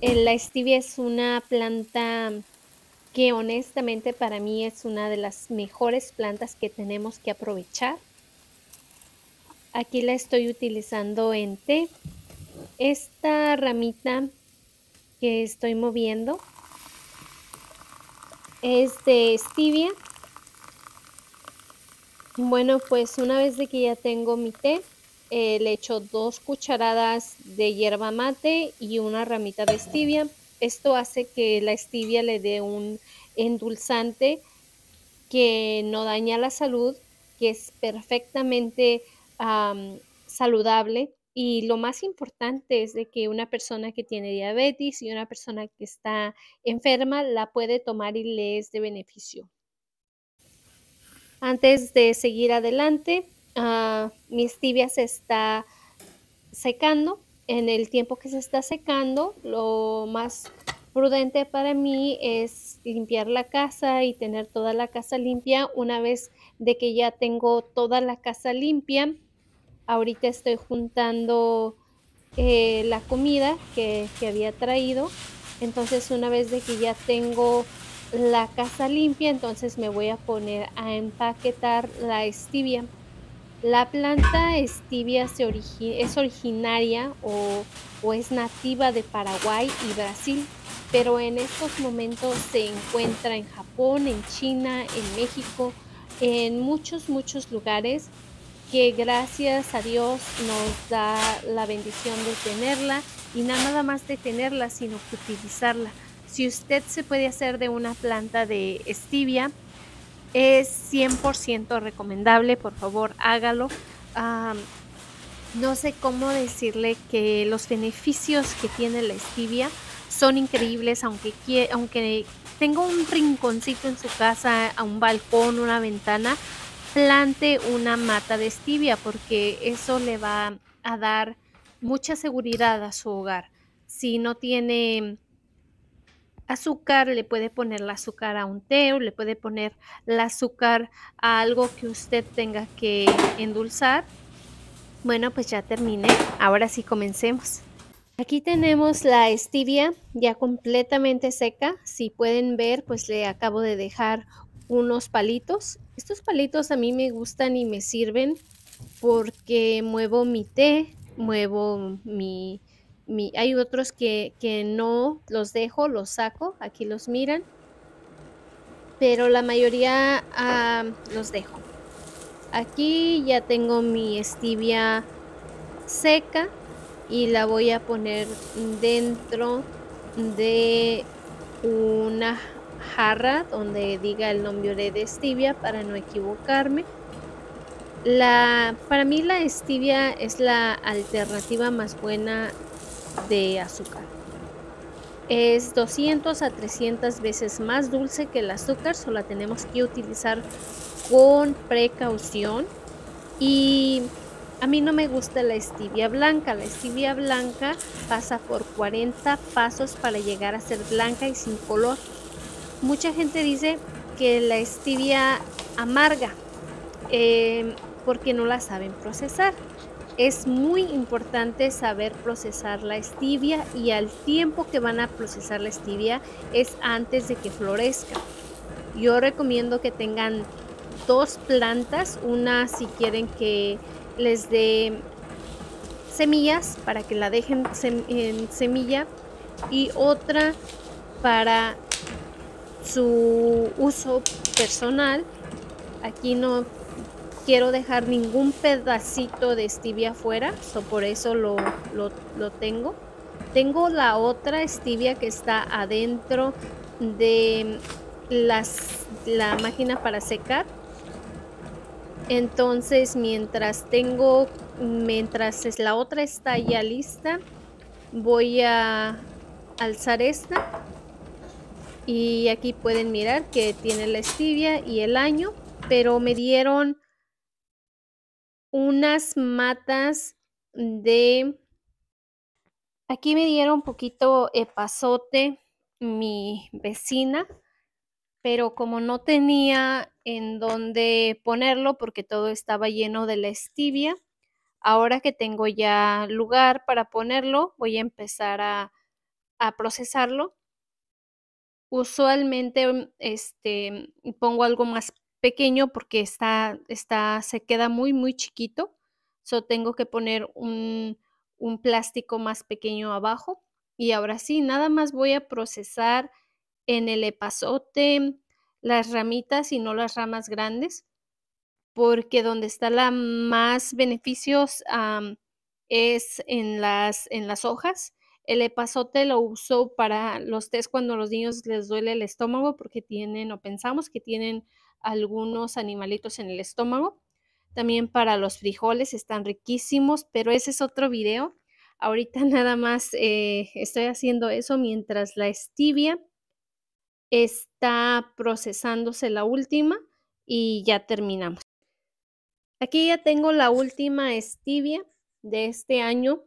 La stevia es una planta que honestamente para mí es una de las mejores plantas que tenemos que aprovechar. Aquí la estoy utilizando en té. Esta ramita que estoy moviendo es de stevia. Bueno, pues una vez de que ya tengo mi té, eh, le echo dos cucharadas de hierba mate y una ramita de stevia. Esto hace que la stevia le dé un endulzante que no daña la salud, que es perfectamente saludable. Y lo más importante es de que una persona que tiene diabetes y una persona que está enferma la puede tomar y le es de beneficio. Antes de seguir adelante, Ah, mi mis se está secando. En el tiempo que se está secando, lo más prudente para mí es limpiar la casa y tener toda la casa limpia. Una vez de que ya tengo toda la casa limpia, ahorita estoy juntando eh, la comida que, había traído. Entonces una vez de que ya tengo la casa limpia, entonces me voy a poner a empaquetar la stevia. La planta stevia es originaria o, es nativa de Paraguay y Brasil, pero en estos momentos se encuentra en Japón, en China, en México, en muchos, muchos lugares que gracias a Dios nos da la bendición de tenerla y nada más de tenerla, sino que utilizarla. Si usted se puede hacer de una planta de estibia, es 100% recomendable, por favor hágalo. no sé cómo decirle que los beneficios que tiene la estibia son increíbles, aunque, aunque tenga un rinconcito en su casa, a un balcón, una ventana, plante una mata de estibia. porque eso le va a dar mucha seguridad a su hogar. Si no tiene azúcar, le puede poner la azúcar a un té o le puede poner la azúcar a algo que usted tenga que endulzar. Bueno, pues ya terminé. Ahora sí comencemos. Aquí tenemos la stevia ya completamente seca. Si pueden ver, pues le acabo de dejar unos palitos. Estos palitos a mí me gustan y me sirven porque muevo mi té, muevo mi hay otros que, no los dejo, los saco, aquí los miran, pero la mayoría ah, los dejo. Aquí ya tengo mi stevia seca y la voy a poner dentro de una jarra donde diga el nombre de stevia para no equivocarme. La, para mí la stevia es la alternativa más buena de azúcar. Es 200 a 300 veces más dulce que el azúcar, solo tenemos que utilizar con precaución. Y a mí no me gusta la stevia blanca. La stevia blanca pasa por 40 pasos para llegar a ser blanca y sin color. Mucha gente dice que la stevia amarga eh, porque no la saben procesar es muy importante saber procesar la estibia y al tiempo que van a procesar la estibia es antes de que florezca. Yo recomiendo que tengan dos plantas, una si quieren que les dé semillas para que la dejen en semilla y otra para su uso personal. Aquí no quiero dejar ningún pedacito de stevia afuera, o por eso lo, tengo. Tengo la otra stevia que está adentro de las, la máquina para secar. Entonces, mientras tengo, mientras la otra está ya lista, voy a alzar esta. Y aquí pueden mirar que tiene la stevia y el año, pero me dieron unas matas de... Aquí me dieron un poquito epazote mi vecina, pero como no tenía en dónde ponerlo porque todo estaba lleno de la estibia, ahora que tengo ya lugar para ponerlo, voy a empezar a, a procesarlo. Usualmente este, pongo algo más pequeño porque está, está, se queda muy, muy chiquito. So tengo que poner un, un plástico más pequeño abajo. Y ahora sí, nada más voy a procesar en el epazote las ramitas y no las ramas grandes, porque donde está la más beneficios es en las, en las hojas. El epazote lo uso para los test cuando a los niños les duele el estómago porque tienen o pensamos que tienen algunos animalitos en el estómago. También para los frijoles están riquísimos, pero ese es otro video. Ahorita nada más eh, estoy haciendo eso mientras la estivia está procesándose la última y ya terminamos. Aquí ya tengo la última estivia de este año.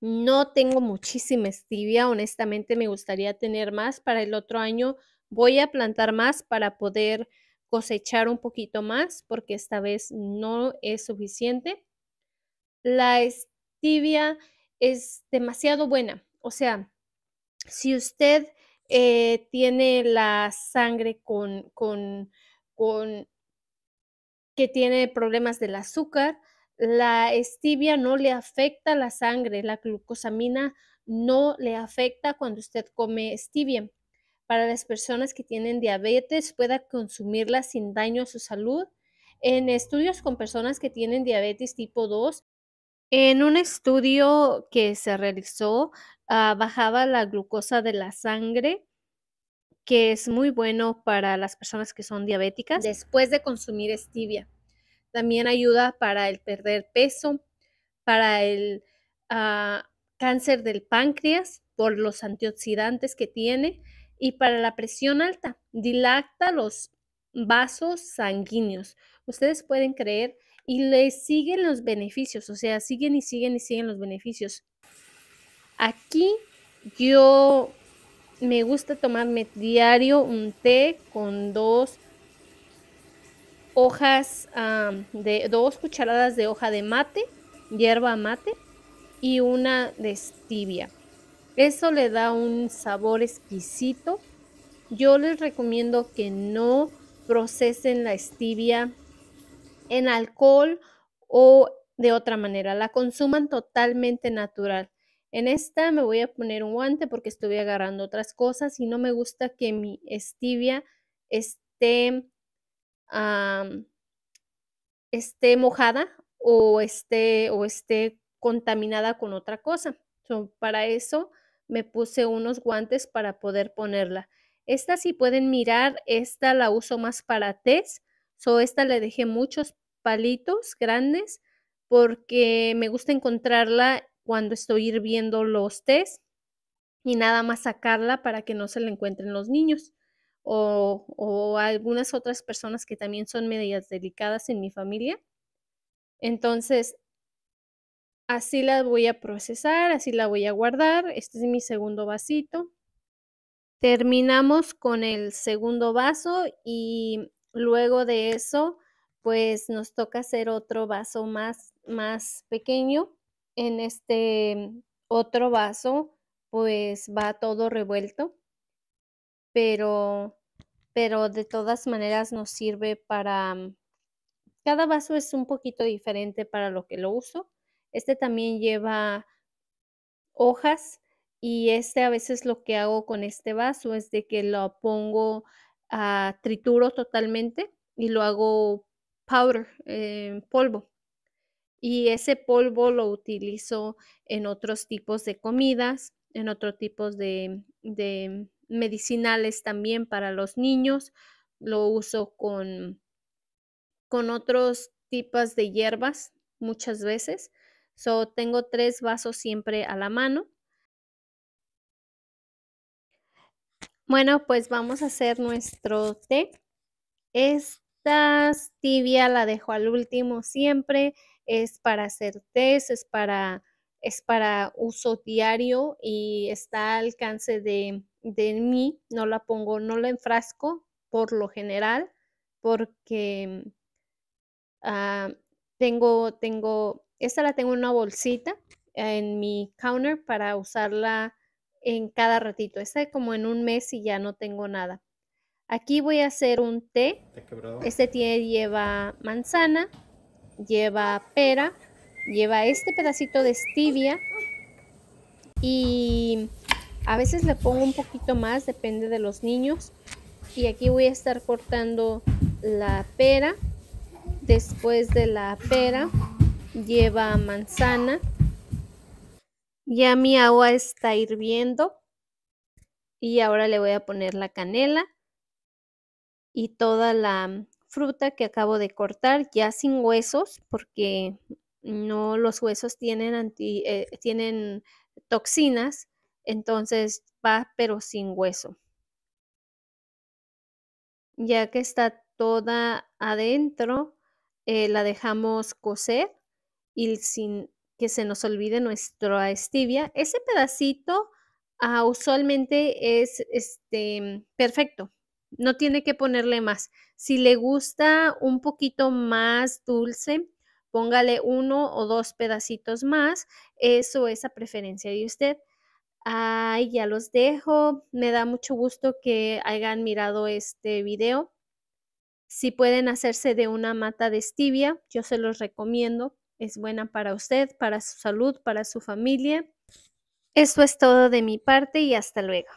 No tengo muchísima estivia, honestamente me gustaría tener más para el otro año. Voy a plantar más para poder cosechar un poquito más porque esta vez no es suficiente. La stevia es demasiado buena. O sea, si usted eh, tiene la sangre con, con, con, que tiene problemas del azúcar, la stevia no le afecta la sangre, la glucosamina no le afecta cuando usted come stevia para las personas que tienen diabetes pueda consumirla sin daño a su salud. En estudios con personas que tienen diabetes tipo 2, en un estudio que se realizó, ah, bajaba la glucosa de la sangre, que es muy bueno para las personas que son diabéticas, después de consumir stevia. También ayuda para el perder peso, para el ah, cáncer del páncreas por los antioxidantes que tiene, y para la presión alta, dilata los vasos sanguíneos. Ustedes pueden creer y le siguen los beneficios, o sea, siguen y siguen y siguen los beneficios. Aquí yo me gusta tomarme diario un té con dos hojas ah, de dos cucharadas de hoja de mate, hierba mate y una de stevia. Eso le da un sabor exquisito. Yo les recomiendo que no procesen la stevia en alcohol o de otra manera. La consuman totalmente natural. En esta me voy a poner un guante porque estuve agarrando otras cosas y no me gusta que mi stevia esté, esté mojada o esté, o esté contaminada con otra cosa. para eso me puse unos guantes para poder ponerla. Esta si pueden mirar, esta la uso más para test. So, esta le dejé muchos palitos grandes porque me gusta encontrarla cuando estoy hirviendo los test, y nada más sacarla para que no se la encuentren los niños o, o algunas otras personas que también son medias delicadas en mi familia. Entonces, Así la voy a procesar, así la voy a guardar. Este es mi segundo vasito. Terminamos con el segundo vaso y luego de eso, pues nos toca hacer otro vaso más, más pequeño. En este otro vaso, pues va todo revuelto, pero, pero de todas maneras nos sirve para... Cada vaso es un poquito diferente para lo que lo uso este también lleva hojas y este a veces lo que hago con este vaso es de que lo pongo a ah, trituro totalmente y lo hago powder, eh, polvo. Y ese polvo lo utilizo en otros tipos de comidas, en otros tipos de, medicinales también para los niños. Lo uso con otros tipos de hierbas muchas veces. So, tengo tres vasos siempre a la mano. Bueno, pues vamos a hacer nuestro té. Esta tibia la dejo al último siempre. Es para hacer té es para, uso diario y está al alcance de, mí. No la pongo, no la enfrasco por lo general porque ah, tengo, tengo esta la tengo en una bolsita en mi counter para usarla en cada ratito. Esta como en un mes y ya no tengo nada. Aquí voy a hacer un té. Este tiene, lleva manzana, lleva pera, lleva este pedacito de stevia y a veces le pongo un poquito más, depende de los niños. Y aquí voy a estar cortando la pera. Después de la pera lleva manzana. Ya mi agua está hirviendo y ahora le voy a poner la canela y toda la fruta que acabo de cortar ya sin huesos porque no los huesos tienen eh, tienen toxinas entonces va pero sin hueso ya que está toda adentro eh, la dejamos cocer y sin que se nos olvide nuestra estivia ese pedacito ah, usualmente es este, perfecto. No tiene que ponerle más. Si le gusta un poquito más dulce, póngale uno o dos pedacitos más. Eso es a preferencia de usted. Ay, ya los dejo. Me da mucho gusto que hayan mirado este video. Si pueden hacerse de una mata de estivia yo se los recomiendo es buena para usted, para su salud, para su familia. Esto es todo de mi parte y hasta luego.